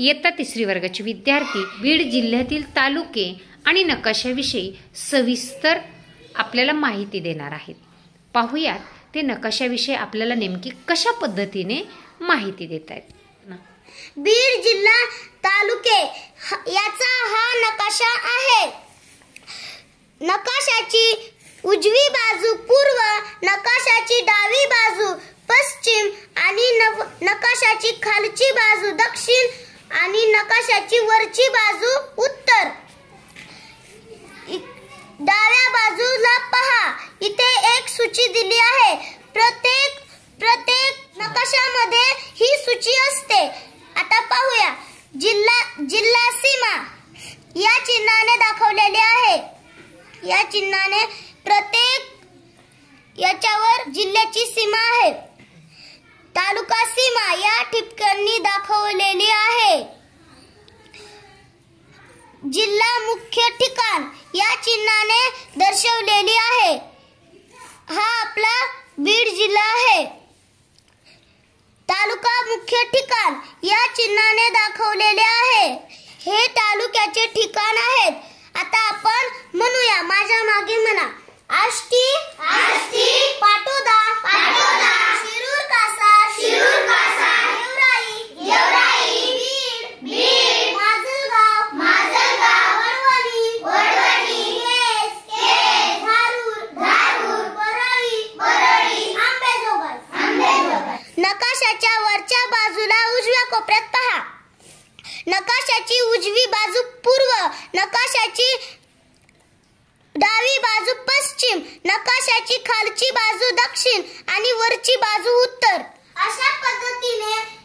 इयत्ता तिसरी वर्गाचे विद्यार्थी बीड जिल्ह्यातील तालुके आणि नकाशाविषयी सविस्तर आपल्याला माहिती देणार आहेत पाहूयात ते नकाशाविषयी आपल्याला नेमकी कशा पद्धतीने माहिती देत आहेत बीड जिल्हा तालुके याचा हा नकाशा आहे नकाशाची उजवी बाजू पूर्व नकाशाची डावी बाजू पश्चिम आणि नकाशाची खालची बाजू दक्षिण आणि नकाशाची वरची बाजू उत्तर डाव्या बाजूला पहा इथे एक सूची दिली आहे प्रत्येक प्रत्येक नकाशामध्ये ही सूची असते आता पाहूया जिल्हा जिल्हा सीमा या चिन्हाने दाखवलेली आहे या चिन्हाने प्रत्येक याच्यावर जिल्ह्याची सीमा आहे तालुका सीमा या ठिकाणी दाखवले जिल्हा मुख्य ठिकाण या चिन्हाने दर्शवलेली आहे हा आपला बीड जिल्हा आहे तालुका मुख्य ठिकाण या चिन्हाने दाखवलेले आहे हे तालुक्याचे ठिकाण आहेत नकाशाची उजवी बाजू पूर्व नकाशाची डावी बाजू पश्चिम नकाशाची खालची बाजू दक्षिण आणि वरची बाजू उत्तर अशा पद्धतीने